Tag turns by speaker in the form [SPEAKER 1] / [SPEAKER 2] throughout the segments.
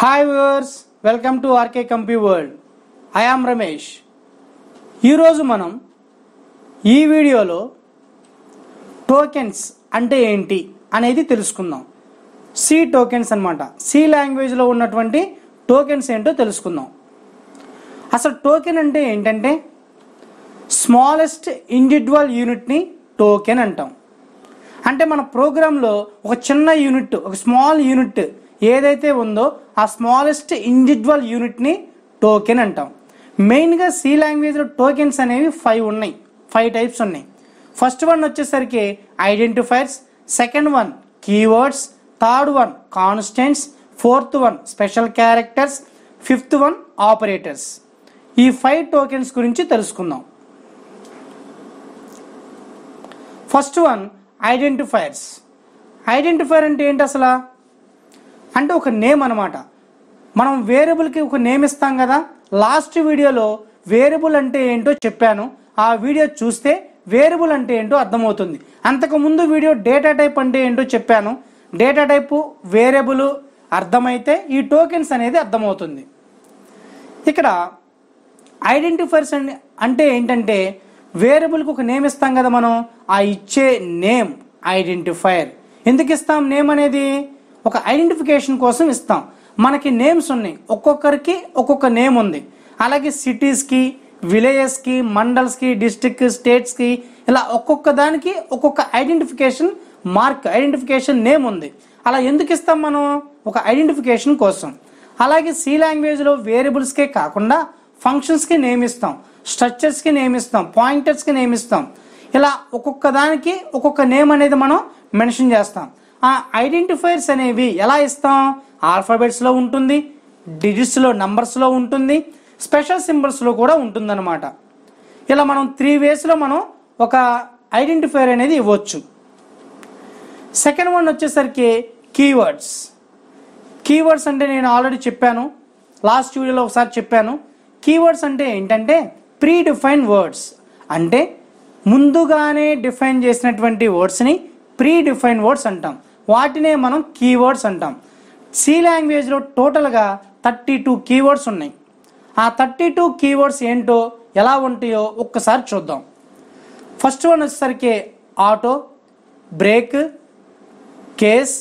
[SPEAKER 1] hi viewers welcome to RK కంపీ world I am Ramesh ఈరోజు మనం ఈ వీడియోలో టోకెన్స్ అంటే ఏంటి అనేది తెలుసుకుందాం సి టోకెన్స్ అనమాట సి లాంగ్వేజ్లో ఉన్నటువంటి టోకెన్స్ ఏంటో తెలుసుకుందాం అసలు టోకెన్ అంటే ఏంటంటే స్మాలెస్ట్ ఇండివిజువల్ యూనిట్ని టోకెన్ అంటాం అంటే మన ప్రోగ్రాంలో ఒక చిన్న యూనిట్ ఒక స్మాల్ యూనిట్ ఏదైతే ఉందో ఆ స్మాలెస్ట్ ఇండివిజువల్ యూనిట్ని టోకెన్ అంటాం మెయిన్గా సి లాంగ్వేజ్లో టోకెన్స్ అనేవి ఫైవ్ ఉన్నాయి ఫైవ్ టైప్స్ ఉన్నాయి ఫస్ట్ వన్ వచ్చేసరికి identifiers second one keywords third one constants fourth one special characters fifth one operators ఈ ఫైవ్ టోకెన్స్ గురించి తెలుసుకుందాం ఫస్ట్ వన్ ఐడెంటిఫైర్స్ ఐడెంటిఫైర్ అంటే ఏంటి అసలు అంటే ఒక నేమ్ అనమాట మనం వేరియబుల్కి ఒక నేమ్ ఇస్తాం కదా లాస్ట్ వీడియోలో వేరియబుల్ అంటే ఏంటో చెప్పాను ఆ వీడియో చూస్తే వేరియబుల్ అంటే ఏంటో అర్థమవుతుంది అంతకుముందు వీడియో డేటా టైప్ అంటే ఏంటో చెప్పాను డేటా టైపు వేరియబుల్ అర్థమైతే ఈ టోకెన్స్ అనేది అర్థమవుతుంది ఇక్కడ ఐడెంటిఫైర్స్ అంటే ఏంటంటే వేరియబుల్కి ఒక నేమ్ ఇస్తాం కదా మనం ఆ ఇచ్చే నేమ్ ఐడెంటిఫైర్ ఎందుకు ఇస్తాం నేమ్ అనేది ఒక ఐడెంటిఫికేషన్ కోసం ఇస్తాం మనకి నేమ్స్ ఉన్నాయి ఒక్కొక్కరికి ఒక్కొక్క నేమ్ ఉంది అలాగే సిటీస్కి విలేజెస్కి మండల్స్కి డిస్టిక్ స్టేట్స్కి ఇలా ఒక్కొక్క దానికి ఒక్కొక్క ఐడెంటిఫికేషన్ మార్క్ ఐడెంటిఫికేషన్ నేమ్ ఉంది అలా ఎందుకు ఇస్తాం మనం ఒక ఐడెంటిఫికేషన్ కోసం అలాగే సి లాంగ్వేజ్లో వేరియబుల్స్కే కాకుండా ఫంక్షన్స్కి నేమ్ ఇస్తాం స్ట్రక్చర్స్కి నేమ్ ఇస్తాం పాయింటర్స్కి నేమ్ ఇస్తాం ఇలా ఒక్కొక్క దానికి ఒక్కొక్క నేమ్ అనేది మనం మెన్షన్ చేస్తాం ఆ ఐడెంటిఫైర్స్ అనేవి ఎలా ఇస్తాం ఆల్ఫాబెట్స్లో ఉంటుంది డిజిట్స్లో నంబర్స్లో ఉంటుంది స్పెషల్ సింబల్స్లో కూడా ఉంటుందన్నమాట ఇలా మనం త్రీ వేస్లో మనం ఒక ఐడెంటిఫైర్ అనేది ఇవ్వచ్చు సెకండ్ వన్ వచ్చేసరికి కీవర్డ్స్ కీవర్డ్స్ అంటే నేను ఆల్రెడీ చెప్పాను లాస్ట్ వీడియోలో ఒకసారి చెప్పాను కీవర్డ్స్ అంటే ఏంటంటే ప్రీ డిఫైన్ వర్డ్స్ అంటే ముందుగానే డిఫైన్ చేసినటువంటి వర్డ్స్ని ప్రీ డిఫైన్ వర్డ్స్ అంటాం వాటినే మనం కీవర్డ్స్ అంటాం సి లాంగ్వేజ్లో టోటల్గా థర్టీ టూ కీవర్డ్స్ ఉన్నాయి ఆ థర్టీ టూ కీవర్డ్స్ ఏంటో ఎలా ఉంటాయో ఒక్కసారి చూద్దాం ఫస్ట్ వన్ వచ్చేసరికి auto break case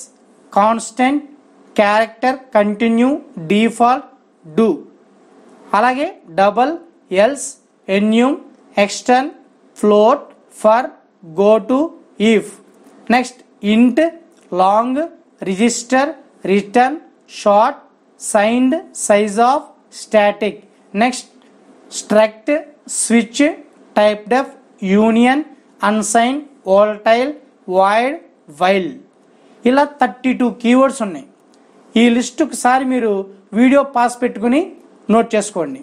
[SPEAKER 1] constant character continue default do అలాగే double else enum extern float for go to if next int long register return short signed size of static next struct switch typedef union unsigned volatile void while ఇలా thirty two keywords ఉన్నాయి ఈ list ఒకసారి మీరు video pause పెట్టుకుని note చేసుకోండి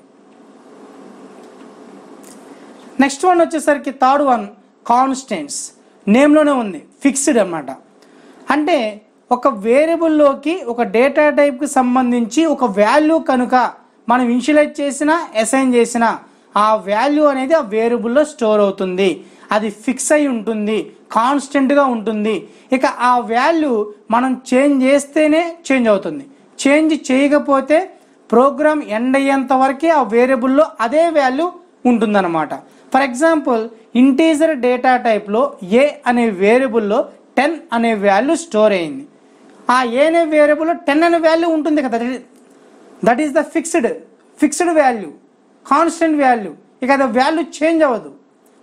[SPEAKER 1] next one వచ్చేసరికి third one constants నేమ్లోనే ఉంది ఫిక్స్డ్ అన్నమాట అంటే ఒక వేరియబుల్లోకి ఒక డేటా టైప్కి సంబంధించి ఒక వాల్యూ కనుక మనం ఇన్షులైజ్ చేసిన అసైన్ చేసిన ఆ వాల్యూ అనేది ఆ వేరియబుల్లో స్టోర్ అవుతుంది అది ఫిక్స్ అయి ఉంటుంది కాన్స్టెంట్గా ఉంటుంది ఇక ఆ వాల్యూ మనం చేంజ్ చేస్తేనే చేంజ్ అవుతుంది చేంజ్ చేయకపోతే ప్రోగ్రామ్ ఎండ్ అయ్యేంత వరకే ఆ వేరియబుల్లో అదే వాల్యూ ఉంటుందన్నమాట ఫర్ ఎగ్జాంపుల్ ఇంటీజర్ డేటా టైప్లో ఏ అనే వేరియబుల్లో టెన్ అనే వాల్యూ స్టోర్ అయింది ఆ ఏ అనే వేరియబుల్లో టెన్ అనే వాల్యూ ఉంటుంది కదా that is the fixed fixed value constant value ఇక అది వాల్యూ చేంజ్ అవ్వదు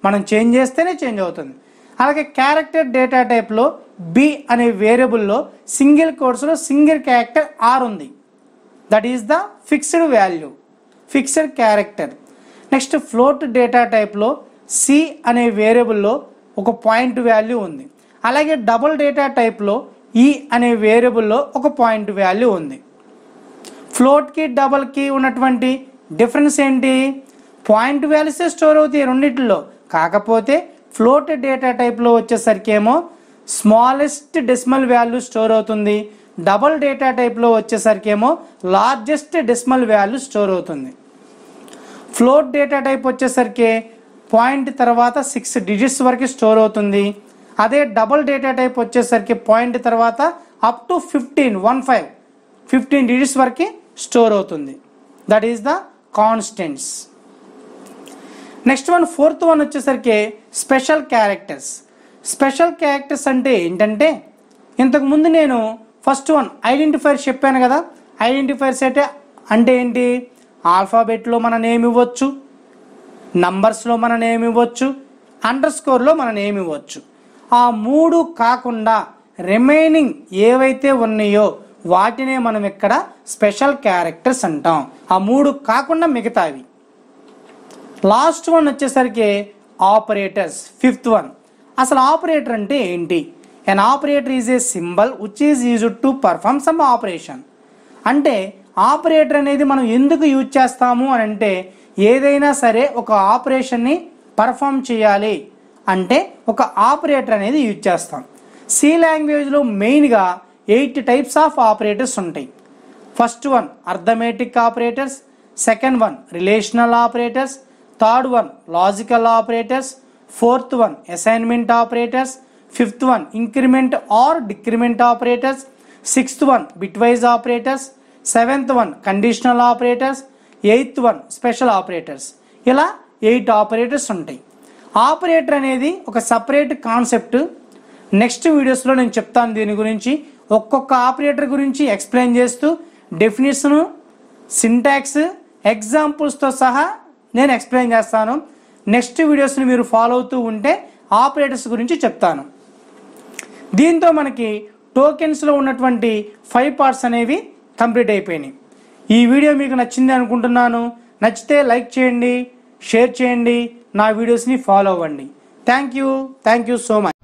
[SPEAKER 1] మనం చేంజ్ చేస్తేనే చేంజ్ అవుతుంది అలాగే క్యారెక్టర్ డేటా టైప్లో బి అనే వేరియబుల్లో సింగిల్ కోర్సులో సింగిల్ క్యారెక్టర్ ఆర్ ఉంది that is the fixed value fixed character next float data టైప్లో సి అనే వేరియబుల్లో ఒక పాయింట్ వాల్యూ ఉంది అలాగే డబుల్ డేటా టైప్లో ఈ అనే వేరియబుల్లో ఒక పాయింట్ వాల్యూ ఉంది ఫ్లోట్కి డబల్కి ఉన్నటువంటి డిఫరెన్స్ ఏంటి పాయింట్ వాల్యూసే స్టోర్ అవుతాయి రెండింటిలో కాకపోతే ఫ్లోట్ డేటా టైప్లో వచ్చేసరికి ఏమో స్మాలెస్ట్ డెసిమల్ వాల్యూ స్టోర్ అవుతుంది డబల్ డేటా టైప్లో వచ్చేసరికి ఏమో లార్జెస్ట్ డెసిమల్ వాల్యూ స్టోర్ అవుతుంది ఫ్లోట్ డేటా టైప్ వచ్చేసరికి పాయింట్ తర్వాత సిక్స్ డిజిట్స్ వరకు స్టోర్ అవుతుంది అదే డబుల్ డేటా టైప్ వచ్చేసరికి పాయింట్ తర్వాత up to fifteen one five fifteen digits వరకు స్టోర్ అవుతుంది that is the constants next one fourth one వచ్చేసరికి స్పెషల్ క్యారెక్టర్స్ స్పెషల్ క్యారెక్టర్స్ అంటే ఏంటంటే ఇంతకుముందు నేను ఫస్ట్ వన్ ఐడెంటిఫైర్స్ చెప్పాను కదా ఐడెంటిఫైర్స్ అంటే అంటే ఏంటి ఆల్ఫాబెట్లో మన నేమ్ ఇవ్వచ్చు నంబర్స్లో మన నేమ్ ఇవ్వచ్చు అండర్ స్కోర్లో మన నేమ్ ఇవ్వచ్చు ఆ మూడు కాకుండా రిమైనింగ్ ఏవైతే ఉన్నాయో వాటినే మనం ఇక్కడ స్పెషల్ క్యారెక్టర్స్ అంటాం ఆ మూడు కాకుండా మిగతావి లాస్ట్ వన్ వచ్చేసరికి ఆపరేటర్స్ ఫిఫ్త్ వన్ అసలు ఆపరేటర్ అంటే ఏంటి an operator is a symbol which is use to perform some operation అంటే ఆపరేటర్ అనేది మనం ఎందుకు యూజ్ చేస్తాము అని అంటే ఏదైనా సరే ఒక ఆపరేషన్ని పర్ఫామ్ చేయాలి అంటే ఒక ఆపరేటర్ అనేది యూజ్ చేస్తాం సి లాంగ్వేజ్లో మెయిన్గా ఎయిట్ టైప్స్ ఆఫ్ ఆపరేటర్స్ ఉంటాయి first one arithmetic operators second one relational operators third one logical operators fourth one assignment operators fifth one increment or decrement operators sixth one bitwise operators seventh one conditional operators eighth one special operators ఇలా eight operators ఉంటాయి operator అనేది ఒక separate concept next వీడియోస్లో నేను చెప్తాను దీని గురించి ఒక్కొక్క ఆపరేటర్ గురించి ఎక్స్ప్లెయిన్ చేస్తూ డెఫినేషను సింటాక్స్ ఎగ్జాంపుల్స్తో సహా నేను ఎక్స్ప్లెయిన్ చేస్తాను నెక్స్ట్ వీడియోస్ని మీరు ఫాలో అవుతూ ఉంటే ఆపరేటర్స్ గురించి చెప్తాను దీంతో మనకి టోకెన్స్లో ఉన్నటువంటి ఫైవ్ పార్ట్స్ అనేవి కంప్లీట్ అయిపోయినాయి ఈ వీడియో మీకు నచ్చింది అనుకుంటున్నాను నచ్చితే లైక్ చేయండి షేర్ చేయండి నా వీడియోస్ని ఫాలో అవ్వండి thank you thank you so much